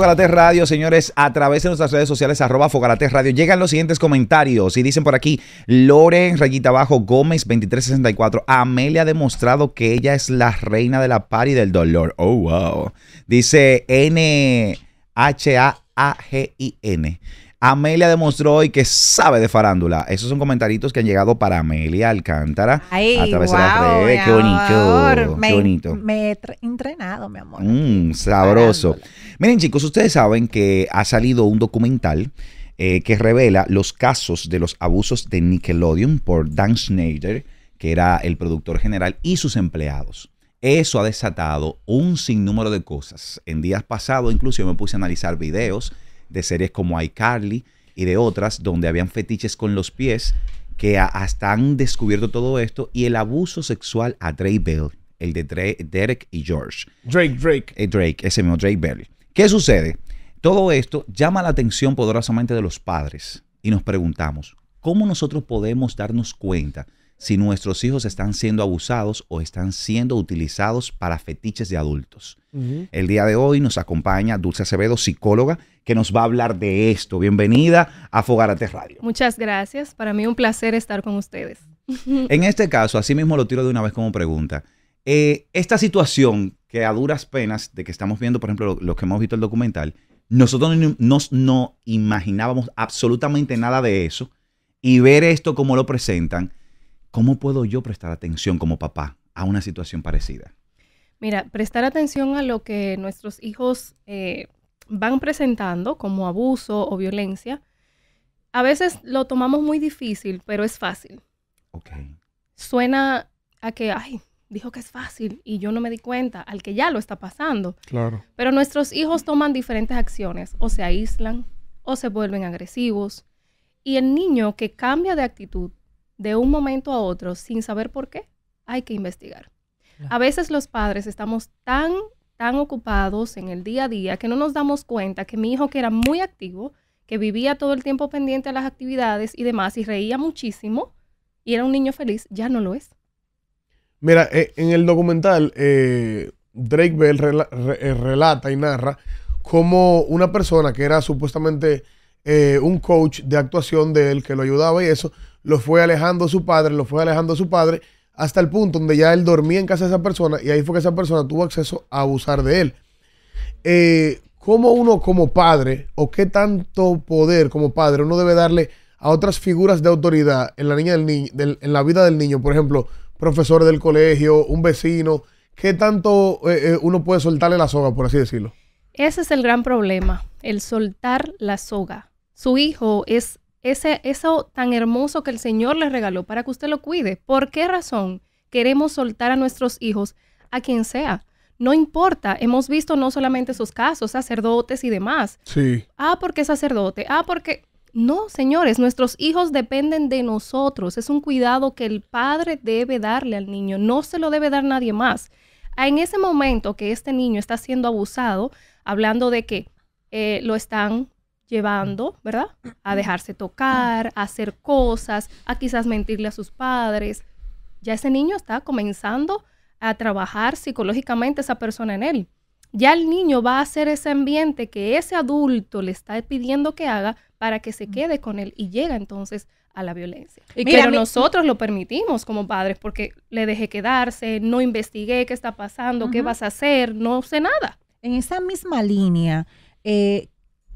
Fogarate Radio, señores, a través de nuestras redes sociales, arroba Fogarate Radio. Llegan los siguientes comentarios y dicen por aquí, Loren, rayita abajo, Gómez, 2364. Amelia ha demostrado que ella es la reina de la par y del dolor. Oh, wow. Dice N-H-A-A-G-I-N. -A a g i n Amelia demostró hoy que sabe de farándula. Esos son comentaritos que han llegado para Amelia Alcántara a través de las redes. Qué bonito. Me, he entrenado, mi amor. Mm, sabroso. Miren, chicos, ustedes saben que ha salido un documental eh, que revela los casos de los abusos de Nickelodeon por Dan Schneider, que era el productor general, y sus empleados. Eso ha desatado un sinnúmero de cosas. En días pasados, incluso, yo me puse a analizar videos de series como iCarly y de otras donde habían fetiches con los pies que hasta han descubierto todo esto y el abuso sexual a Drake Bell, el de Derek y George. Drake, Drake. Eh, Drake, ese mismo, Drake Bell. ¿Qué sucede? Todo esto llama la atención poderosamente de los padres y nos preguntamos, ¿cómo nosotros podemos darnos cuenta si nuestros hijos están siendo abusados o están siendo utilizados para fetiches de adultos. El día de hoy nos acompaña Dulce Acevedo, psicóloga, que nos va a hablar de esto. Bienvenida a Fogarate Radio. Muchas gracias. Para mí un placer estar con ustedes. en este caso, así mismo lo tiro de una vez como pregunta. Eh, esta situación que a duras penas, de que estamos viendo, por ejemplo, lo, que hemos visto el documental, nosotros no imaginábamos absolutamente nada de eso y ver esto como lo presentan ¿Cómo puedo yo prestar atención como papá a una situación parecida? Mira, prestar atención a lo que nuestros hijos eh, van presentando como abuso o violencia, a veces lo tomamos muy difícil, pero es fácil. Ok. Suena a que, ay, dijo que es fácil y yo no me di cuenta, al que ya lo está pasando. Claro. Pero nuestros hijos toman diferentes acciones, o se aíslan, o se vuelven agresivos. Y el niño que cambia de actitud de un momento a otro sin saber por qué, hay que investigar. A veces los padres estamos tan, tan ocupados en el día a día que no nos damos cuenta que mi hijo que era muy activo, que vivía todo el tiempo pendiente a las actividades y demás y reía muchísimo y era un niño feliz, ya no lo es. Mira, eh, en el documental eh, Drake Bell eh, relata y narra cómo una persona que era supuestamente un coach de actuación de él que lo ayudaba y eso, lo fue alejando su padre, lo fue alejando su padre, hasta el punto donde ya él dormía en casa de esa persona y ahí fue que esa persona tuvo acceso a abusar de él. Eh, ¿Cómo uno como padre o qué tanto poder como padre uno debe darle a otras figuras de autoridad en la, niña del en la vida del niño? Por ejemplo, profesor del colegio, un vecino. ¿Qué tanto eh, eh, uno puede soltarle la soga, por así decirlo? Ese es el gran problema, el soltar la soga. Su hijo es ese, eso tan hermoso que el Señor le regaló para que usted lo cuide. ¿Por qué razón queremos soltar a nuestros hijos a quien sea? No importa, hemos visto no solamente sus casos, sacerdotes y demás. Sí. Ah, porque sacerdote, ah, porque... No, señores, nuestros hijos dependen de nosotros. Es un cuidado que el padre debe darle al niño, no se lo debe dar nadie más. Ah, en ese momento que este niño está siendo abusado, hablando de que eh, lo están llevando, ¿verdad? A dejarse tocar, a hacer cosas, a quizás mentirle a sus padres. Ya ese niño está comenzando a trabajar psicológicamente esa persona en él. Ya el niño va a hacer ese ambiente que ese adulto le está pidiendo que haga para que se mm. quede con él y llega entonces a la violencia. Y que pero nosotros lo permitimos como padres porque le dejé quedarse, no investigué qué está pasando, qué vas a hacer, no sé nada. En esa misma línea, eh,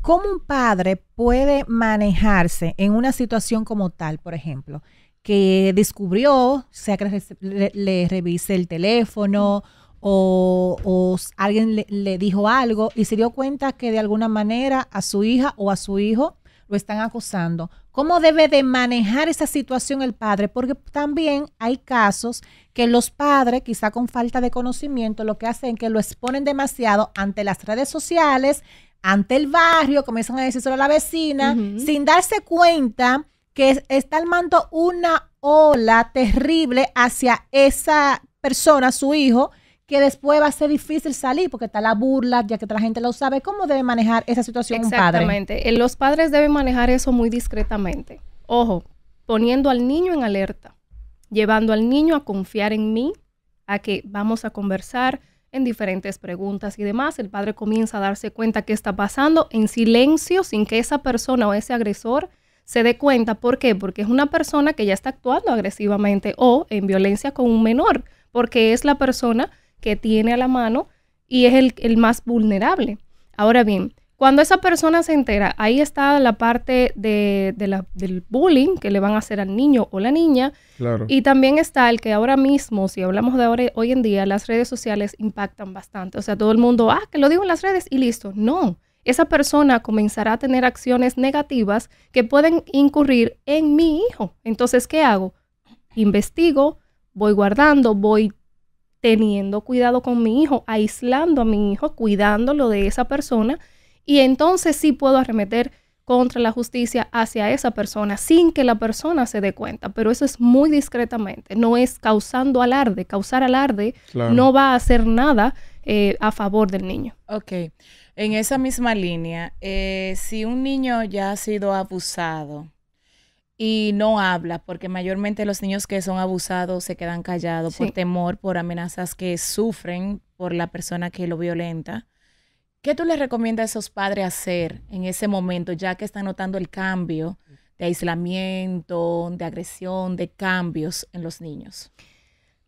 ¿Cómo un padre puede manejarse en una situación como tal, por ejemplo, que descubrió, sea que le, revise el teléfono o, alguien le, dijo algo y se dio cuenta que de alguna manera a su hija o a su hijo lo están acusando? ¿Cómo debe de manejar esa situación el padre? Porque también hay casos que los padres, quizá con falta de conocimiento, lo que hacen es que lo exponen demasiado ante las redes sociales, ante el barrio, comienzan a decir solo a la vecina, sin darse cuenta que está armando una ola terrible hacia esa persona, su hijo, que después va a ser difícil salir porque está la burla, ya que la gente lo sabe. ¿Cómo debe manejar esa situación un padre? Exactamente. Eh, los padres deben manejar eso muy discretamente. Ojo, poniendo al niño en alerta, llevando al niño a confiar en mí, a que vamos a conversar, en diferentes preguntas y demás. El padre comienza a darse cuenta qué está pasando en silencio, sin que esa persona o ese agresor se dé cuenta. ¿Por qué? Porque es una persona que ya está actuando agresivamente o en violencia con un menor, porque es la persona que tiene a la mano y es el, el más vulnerable. Ahora bien, cuando esa persona se entera, ahí está la parte de, la, del bullying que le van a hacer al niño o la niña. Claro. Y también está el que ahora mismo, si hablamos de ahora, hoy en día, las redes sociales impactan bastante. O sea, todo el mundo, ah, que lo digo en las redes y listo. No, esa persona comenzará a tener acciones negativas que pueden incurrir en mi hijo. Entonces, ¿qué hago? Investigo, voy guardando, voy teniendo cuidado con mi hijo, aislando a mi hijo, cuidándolo de esa persona y entonces sí puedo arremeter contra la justicia hacia esa persona sin que la persona se dé cuenta, pero eso es muy discretamente, no es causando alarde, causar alarde no va a hacer nada eh, a favor del niño. Ok, en esa misma línea, eh, si un niño ya ha sido abusado y no habla, porque mayormente los niños que son abusados se quedan callados por temor, por amenazas que sufren por la persona que lo violenta, ¿Qué tú les recomiendas a esos padres hacer en ese momento, ya que están notando el cambio de aislamiento, de agresión, de cambios en los niños?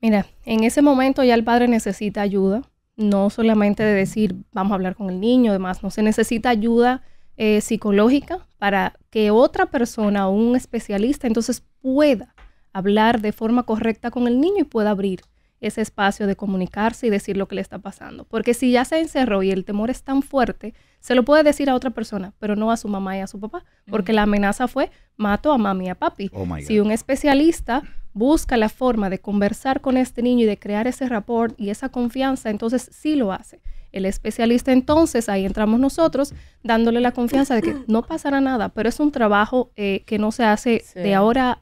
Mira, en ese momento ya el padre necesita ayuda, no solamente de decir vamos a hablar con el niño, además, no se necesita ayuda eh, psicológica para que otra persona un especialista entonces pueda hablar de forma correcta con el niño y pueda abrir ese espacio de comunicarse y decir lo que le está pasando. Porque si ya se encerró y el temor es tan fuerte, se lo puede decir a otra persona, pero no a su mamá y a su papá, porque la amenaza fue, mato a mami y a papi. Oh si un especialista busca la forma de conversar con este niño y de crear ese rapport y esa confianza, entonces sí lo hace. El especialista entonces, ahí entramos nosotros, dándole la confianza de que no pasará nada, pero es un trabajo eh, que no se hace de ahora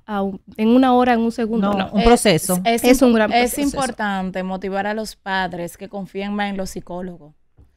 en una hora, en un segundo. No, un proceso. Es, un gran proceso. Es importante motivar a los padres que confíen más en los psicólogos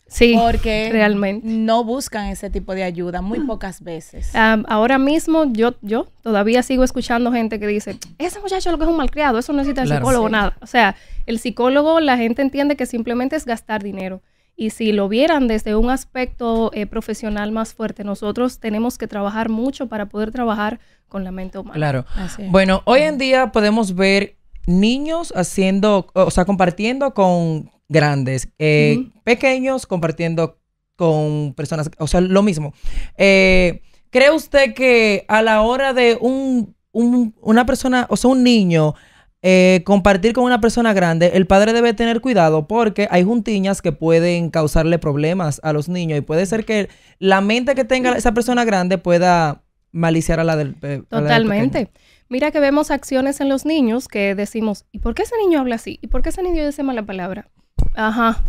Sí, porque realmente. no buscan ese tipo de ayuda muy mm. pocas veces. ahora mismo yo, yo todavía sigo escuchando gente que dice, ese muchacho lo que es un malcriado, eso no necesita el psicólogo, nada. O sea, el psicólogo la gente entiende que simplemente es gastar dinero. Y si lo vieran desde un aspecto eh, profesional más fuerte, nosotros tenemos que trabajar mucho para poder trabajar con la mente humana. Claro. Bueno, hoy en día podemos ver niños haciendo, o sea, compartiendo con, grandes, eh, pequeños compartiendo con personas, o sea, lo mismo. Eh, ¿Cree usted que a la hora de un, un una persona, o sea, un niño, eh, compartir con una persona grande, el padre debe tener cuidado porque hay juntiñas que pueden causarle problemas a los niños y puede ser que la mente que tenga esa persona grande pueda maliciar a la del... Totalmente. Mira que vemos acciones en los niños que decimos, ¿y por qué ese niño habla así? ¿Y por qué ese niño dice mala palabra? Ajá.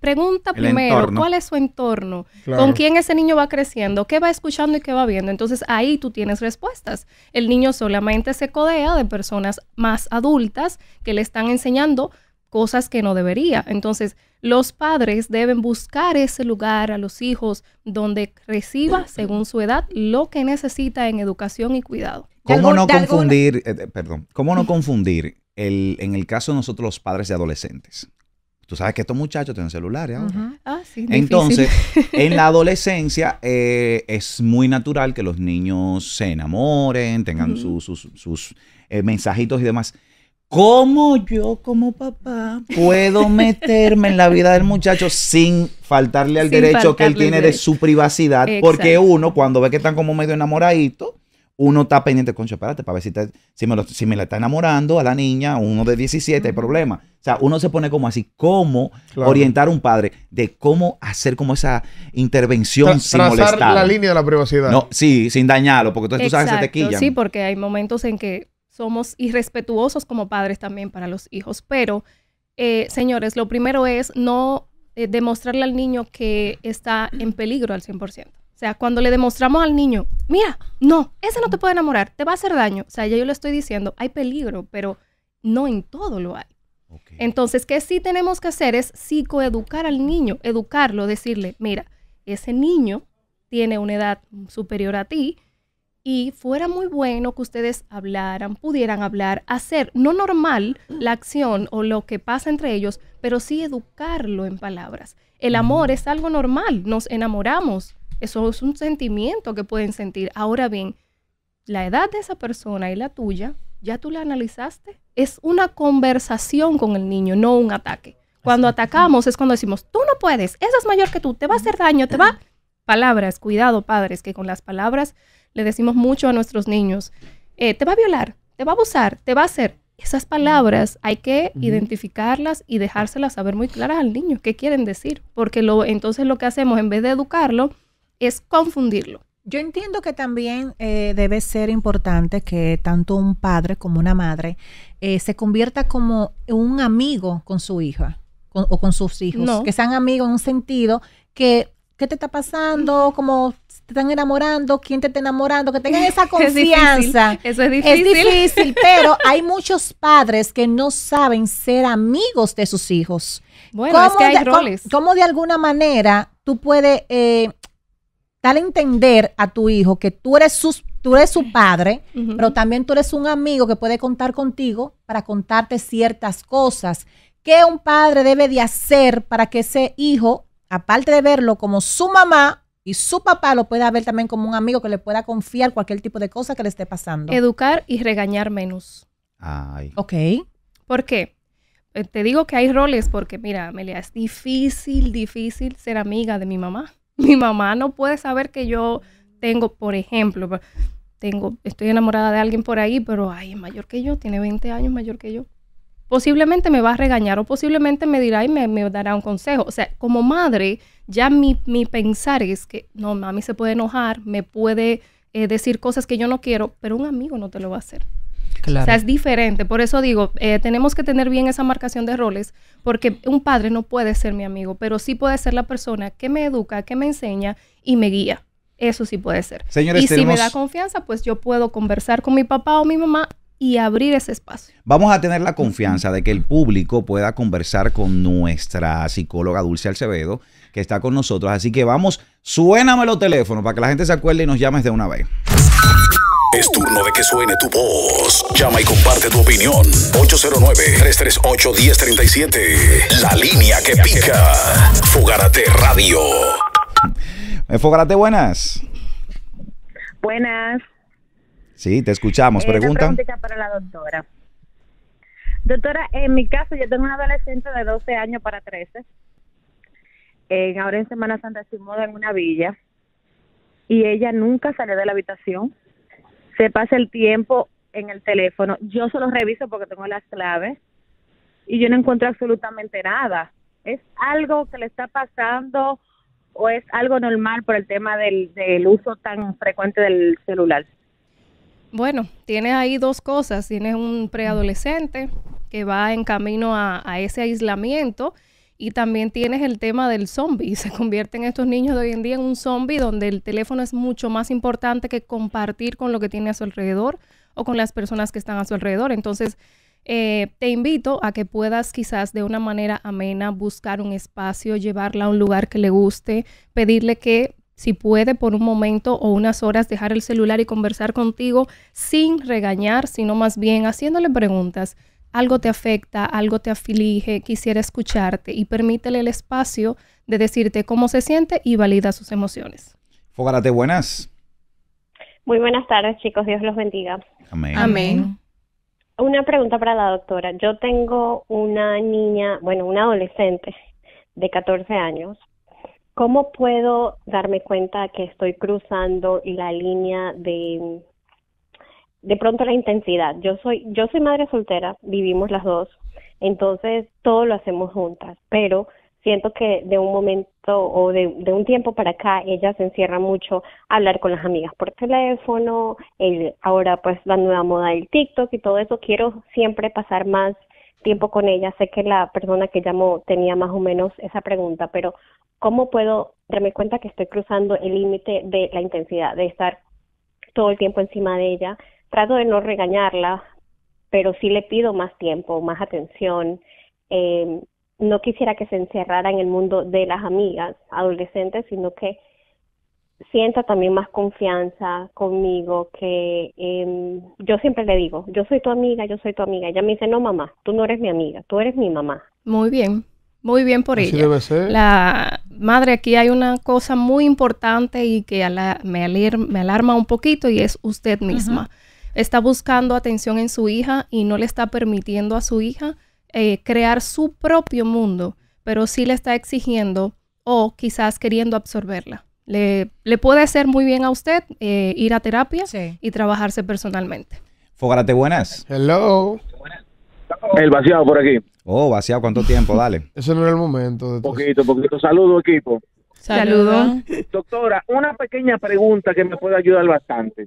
Pregunta primero, ¿cuál es su entorno? ¿Con quién ese niño va creciendo? ¿Qué va escuchando y qué va viendo? Entonces ahí tú tienes respuestas. El niño solamente se codea de personas más adultas que le están enseñando cosas que no debería. Entonces los padres deben buscar ese lugar a los hijos donde reciba, según su edad, lo que necesita en educación y cuidado. ¿Cómo no confundir, eh, perdón, cómo no confundir el, en el caso de nosotros los padres de adolescentes Tú sabes que estos muchachos tienen celulares ah, sí, Entonces, en la adolescencia eh, es muy natural que los niños se enamoren, tengan sus, eh, mensajitos y demás. ¿Cómo yo como papá puedo meterme en la vida del muchacho sin faltarle al derecho que él tiene de su privacidad? Porque uno cuando ve que están como medio enamoraditos, uno está pendiente, concho, espérate, para ver si, te, si, me lo, si, me la está enamorando a la niña, uno de 17, hay problema. O sea, uno se pone como así, cómo orientar a un padre de cómo hacer como esa intervención sin molestar. la línea de la privacidad. No, sí, sin dañarlo, porque entonces tú sabes que se te quilla. Sí, porque hay momentos en que somos irrespetuosos como padres también para los hijos, pero... Eh, señores, lo primero es no eh, demostrarle al niño que está en peligro al 100%. O sea, cuando le demostramos al niño, mira, no, ese no te puede enamorar, te va a hacer daño. O sea, ya yo le estoy diciendo, hay peligro, pero no en todo lo hay. Entonces, ¿qué sí tenemos que hacer es psicoeducar al niño, educarlo, decirle, mira, ese niño tiene una edad superior a ti y fuera muy bueno que ustedes hablaran, pudieran hablar, hacer, no normal la acción o lo que pasa entre ellos, pero sí educarlo en palabras. El amor mm. es algo normal, nos enamoramos, eso es un sentimiento que pueden sentir. Ahora bien, la edad de esa persona y la tuya, ¿ya tú la analizaste? Es una conversación con el niño, no un ataque. Cuando atacamos es cuando decimos, tú no puedes, esa es mayor que tú, te va a hacer daño, te va... Palabras, cuidado padres, que con las palabras le decimos mucho a nuestros niños, eh, te va a violar, te va a abusar, te va a hacer. Esas palabras hay que identificarlas y dejárselas saber muy claras al niño, qué quieren decir, porque lo, entonces lo que hacemos en vez de educarlo, es confundirlo. Yo entiendo que también eh, debe ser importante que tanto un padre como una madre eh, se convierta como un amigo con su hija o con sus hijos. Que sean amigos en un sentido que, ¿qué te está pasando? Como te están enamorando, quién te está enamorando, que tengan esa confianza. Eso es difícil. Es difícil, pero hay muchos padres que no saben ser amigos de sus hijos. Bueno, es que hay de, roles. Cómo, de alguna manera tú puedes eh, dale a entender a tu hijo que tú eres tú eres su padre, pero también tú eres un amigo que puede contar contigo para contarte ciertas cosas. ¿Qué un padre debe de hacer para que ese hijo, aparte de verlo como su mamá y su papá, lo pueda ver también como un amigo que le pueda confiar cualquier tipo de cosa que le esté pasando? Educar y regañar menos. Ay. Ok. ¿Por qué? Eh, te digo que hay roles porque, mira, Amelia, es difícil, difícil ser amiga de mi mamá. Mi mamá no puede saber que yo tengo, por ejemplo, tengo, estoy enamorada de alguien por ahí, pero ay, es mayor que yo, tiene 20 años mayor que yo. Posiblemente me va a regañar o posiblemente me dirá y me, dará un consejo. O sea, como madre, ya mi, pensar es que no, mami se puede enojar, me puede eh, decir cosas que yo no quiero, pero un amigo no te lo va a hacer. O sea, es diferente. Por eso digo, eh, tenemos que tener bien esa marcación de roles, porque un padre no puede ser mi amigo, pero sí puede ser la persona que me educa, que me enseña y me guía. Eso sí puede ser. Señores, y si me da confianza, pues yo puedo conversar con mi papá o mi mamá y abrir ese espacio. Vamos a tener la confianza de que el público pueda conversar con nuestra psicóloga Dulce Alcevedo, que está con nosotros. Así que vamos, suéname los teléfonos para que la gente se acuerde y nos llames de una vez. Es turno de que suene tu voz. Llama y comparte tu opinión. 809-338-1037. La línea que pica. Fogarate Radio. Eh, Fogarate, buenas. Buenas. Sí, te escuchamos. Eh, Pregunta. para la doctora. Doctora, en mi caso, yo tengo un adolescente de 12 años para 13. Eh, ahora en Semana Santa Estoy moda en una villa y ella nunca sale de la habitación se pasa el tiempo en el teléfono. Yo solo reviso porque tengo las claves y yo no encuentro absolutamente nada. Es algo que le está pasando o es algo normal por el tema del, uso tan frecuente del celular. Bueno, tiene ahí dos cosas. Tienes un preadolescente que va en camino a, a ese aislamiento y también tienes el tema del zombie. Se convierten estos niños de hoy en día en un zombie donde el teléfono es mucho más importante que compartir con lo que tiene a su alrededor o con las personas que están a su alrededor. Entonces, eh, te invito a que puedas quizás de una manera amena buscar un espacio, llevarla a un lugar que le guste, pedirle que si puede por un momento o unas horas dejar el celular y conversar contigo sin regañar, sino más bien haciéndole preguntas algo te afecta, algo te aflige, quisiera escucharte y permítele el espacio de decirte cómo se siente y valida sus emociones. Fogarate, buenas. Muy buenas tardes, chicos. Dios los bendiga. Amén. Amén. Una pregunta para la doctora. Yo tengo una niña, bueno, una adolescente de 14 años. ¿Cómo puedo darme cuenta que estoy cruzando la línea de de pronto la intensidad. Yo soy, yo soy madre soltera, vivimos las dos, entonces todo lo hacemos juntas, pero siento que de un momento o de, un tiempo para acá ella se encierra mucho a hablar con las amigas por teléfono, el, ahora pues la nueva moda del TikTok y todo eso, quiero siempre pasar más tiempo con ella, sé que la persona que llamó tenía más o menos esa pregunta, pero ¿cómo puedo darme cuenta que estoy cruzando el límite de la intensidad, de estar todo el tiempo encima de ella trato de no regañarla, pero sí le pido más tiempo, más atención. Em, no quisiera que se encerrara en el mundo de las amigas adolescentes, sino que sienta también más confianza conmigo, que em, yo siempre le digo, yo soy tu amiga, yo soy tu amiga. Ella me dice, no mamá, tú no eres mi amiga, tú eres mi mamá. Muy bien, muy bien por Así ella. La madre, aquí hay una cosa muy importante y que me, alarma un poquito y es usted misma está buscando atención en su hija y no le está permitiendo a su hija eh, crear su propio mundo, pero sí le está exigiendo o quizás queriendo absorberla. Le, le puede hacer muy bien a usted eh, ir a terapia y trabajarse personalmente. Fogarate, buenas. Hello. El vaciado por aquí. Oh, vaciado, ¿cuánto tiempo? Dale. Eso no era el momento. poquito, poquito. Saludo, equipo. Saludo. Doctora, una pequeña pregunta que me puede ayudar bastante.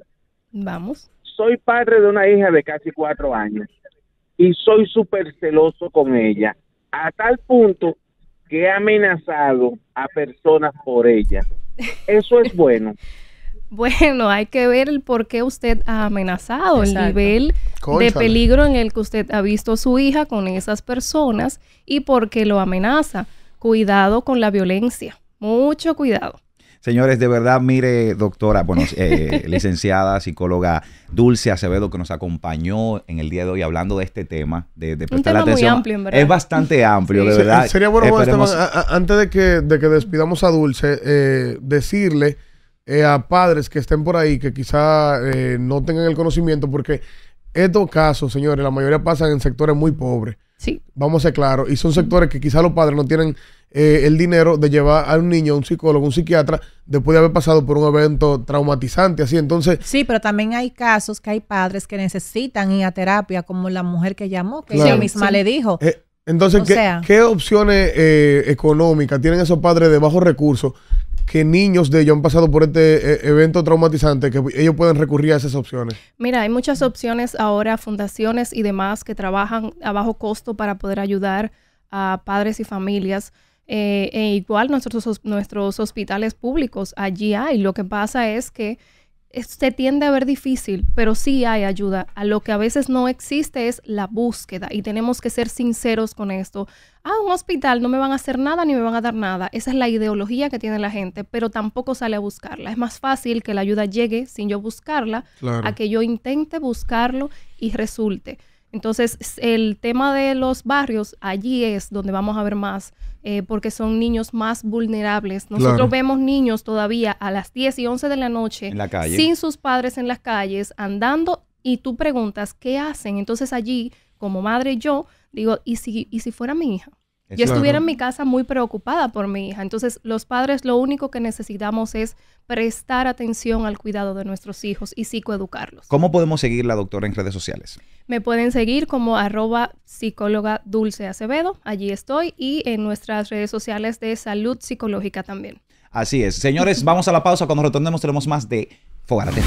Vamos soy padre de una hija de casi cuatro años y soy súper celoso con ella, a tal punto que he amenazado a personas por ella. Eso es bueno. Bueno, hay que ver el por qué usted ha amenazado, el nivel de peligro en el que usted ha visto a su hija con esas personas y por qué lo amenaza. Cuidado con la violencia, mucho cuidado. Señores, de verdad, mire, doctora, bueno, eh, licenciada, psicóloga Dulce Acevedo, que nos acompañó en el día de hoy hablando de este tema, de, de prestar Un atención. Muy amplio, en Es bastante amplio, de verdad. sería bueno, antes de que, despidamos a Dulce, eh, decirle eh, a padres que estén por ahí, que quizá no tengan el conocimiento, porque estos casos, señores, la mayoría pasan en sectores muy pobres. Sí. Vamos a ser claros. Y son sectores que quizás los padres no tienen eh, el dinero de llevar a un niño, a un psicólogo, a un psiquiatra, después de haber pasado por un evento traumatizante, así. Entonces. Sí, pero también hay casos que hay padres que necesitan ir a terapia, como la mujer que llamó, que ella misma le dijo. Eh, entonces, ¿qué, opciones eh, económicas tienen esos padres de bajos recursos que niños de ellos han pasado por este eh, evento traumatizante, que ellos pueden recurrir a esas opciones? Mira, hay muchas opciones ahora, fundaciones y demás que trabajan a bajo costo para poder ayudar a padres y familias. Eh, e igual nuestros, nuestros hospitales públicos allí hay. Lo que pasa es que se tiende a ver difícil, pero sí hay ayuda. A lo que a veces no existe es la búsqueda y tenemos que ser sinceros con esto. Ah, un hospital no me van a hacer nada ni me van a dar nada. Esa es la ideología que tiene la gente, pero tampoco sale a buscarla. Es más fácil que la ayuda llegue sin yo buscarla a que yo intente buscarlo y resulte. Entonces, el tema de los barrios, allí es donde vamos a ver más, eh, porque son niños más vulnerables. Nosotros vemos niños todavía a las 10 y 11 de la noche en la calle. sin sus padres en las calles, andando, y tú preguntas, ¿qué hacen? Entonces allí, como madre yo, digo, ¿y si, y si fuera mi hija? yo estuviera en mi casa muy preocupada por mi hija. Entonces, los padres lo único que necesitamos es prestar atención al cuidado de nuestros hijos y psicoeducarlos. ¿Cómo podemos seguir la doctora, en redes sociales? Me pueden seguir como arroba psicóloga Dulce Acevedo, allí estoy, y en nuestras redes sociales de salud psicológica también. Así es. Señores, vamos a la pausa. Cuando retornemos tenemos más de Fogarate.